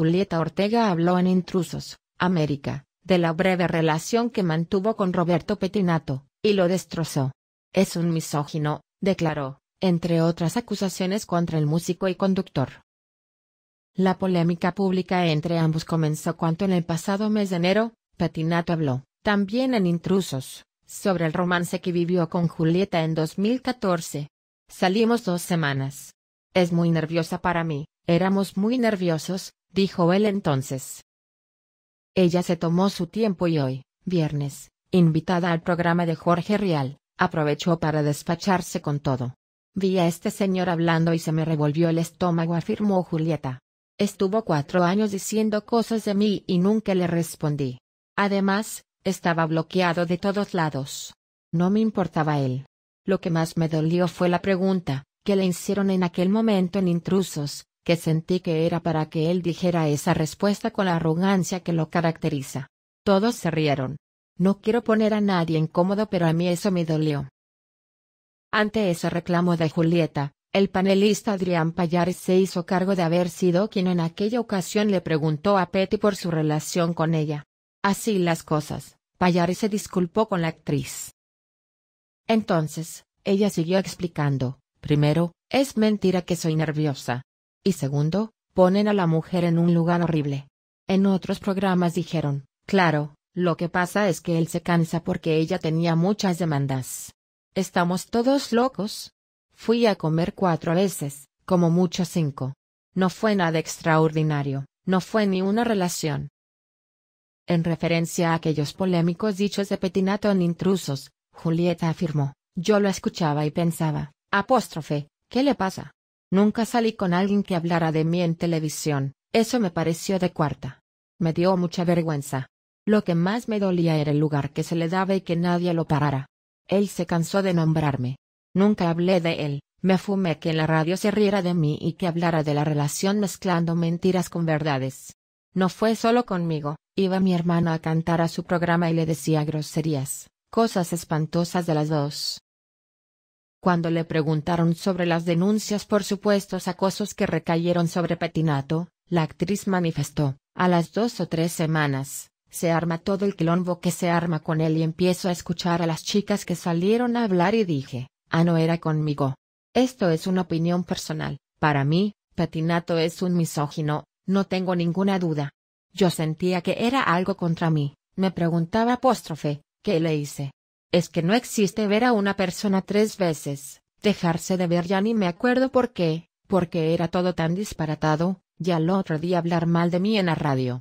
Julieta Ortega habló en Intrusos, América, de la breve relación que mantuvo con Roberto Petinato, y lo destrozó. Es un misógino, declaró, entre otras acusaciones contra el músico y conductor. La polémica pública entre ambos comenzó cuando en el pasado mes de enero, Petinato habló, también en Intrusos, sobre el romance que vivió con Julieta en 2014. Salimos dos semanas. Es muy nerviosa para mí, Éramos muy nerviosos, dijo él entonces. Ella se tomó su tiempo y hoy, viernes, invitada al programa de Jorge Rial, aprovechó para despacharse con todo. Vi a este señor hablando y se me revolvió el estómago, afirmó Julieta. Estuvo cuatro años diciendo cosas de mí y nunca le respondí. Además, estaba bloqueado de todos lados. No me importaba él. Lo que más me dolió fue la pregunta, que le hicieron en aquel momento en intrusos, sentí que era para que él dijera esa respuesta con la arrogancia que lo caracteriza. Todos se rieron. No quiero poner a nadie incómodo, pero a mí eso me dolió. Ante ese reclamo de Julieta, el panelista Adrián Payares se hizo cargo de haber sido quien en aquella ocasión le preguntó a Petty por su relación con ella. Así las cosas, Payares se disculpó con la actriz. Entonces, ella siguió explicando, primero, es mentira que soy nerviosa, y segundo, ponen a la mujer en un lugar horrible. En otros programas dijeron, claro, lo que pasa es que él se cansa porque ella tenía muchas demandas. ¿Estamos todos locos? Fui a comer cuatro veces, como mucho cinco. No fue nada extraordinario, no fue ni una relación. En referencia a aquellos polémicos dichos de en intrusos, Julieta afirmó, yo lo escuchaba y pensaba, apóstrofe, ¿qué le pasa? Nunca salí con alguien que hablara de mí en televisión, eso me pareció de cuarta. Me dio mucha vergüenza. Lo que más me dolía era el lugar que se le daba y que nadie lo parara. Él se cansó de nombrarme. Nunca hablé de él, me fumé que en la radio se riera de mí y que hablara de la relación mezclando mentiras con verdades. No fue solo conmigo, iba mi hermano a cantar a su programa y le decía groserías, cosas espantosas de las dos. Cuando le preguntaron sobre las denuncias por supuestos acosos que recayeron sobre Petinato, la actriz manifestó, a las dos o tres semanas, se arma todo el quilombo que se arma con él y empiezo a escuchar a las chicas que salieron a hablar y dije, ah no era conmigo. Esto es una opinión personal, para mí, Petinato es un misógino, no tengo ninguna duda. Yo sentía que era algo contra mí, me preguntaba apóstrofe, ¿qué le hice? Es que no existe ver a una persona tres veces, dejarse de ver ya ni me acuerdo por qué, porque era todo tan disparatado, y al otro día hablar mal de mí en la radio.